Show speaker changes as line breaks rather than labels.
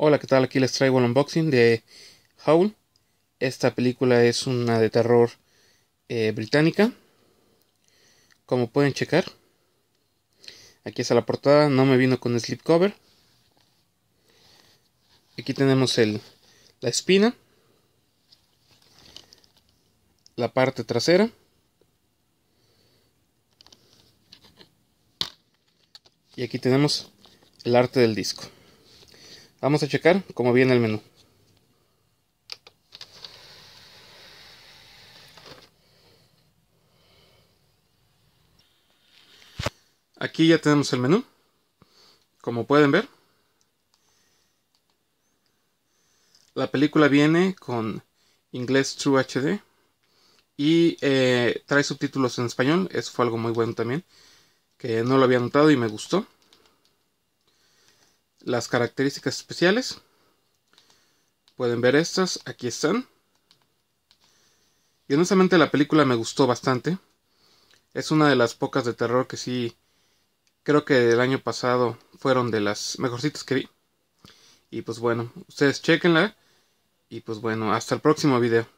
Hola, ¿qué tal? Aquí les traigo el unboxing de Howl. Esta película es una de terror eh, británica. Como pueden checar, aquí está la portada. No me vino con slipcover. Aquí tenemos el, la espina, la parte trasera. Y aquí tenemos el arte del disco. Vamos a checar cómo viene el menú. Aquí ya tenemos el menú. Como pueden ver. La película viene con inglés True HD. Y eh, trae subtítulos en español. Eso fue algo muy bueno también. Que no lo había notado y me gustó las características especiales. Pueden ver estas, aquí están. Y honestamente la película me gustó bastante. Es una de las pocas de terror que sí creo que del año pasado fueron de las mejorcitas que vi. Y pues bueno, ustedes chequenla. Y pues bueno, hasta el próximo video.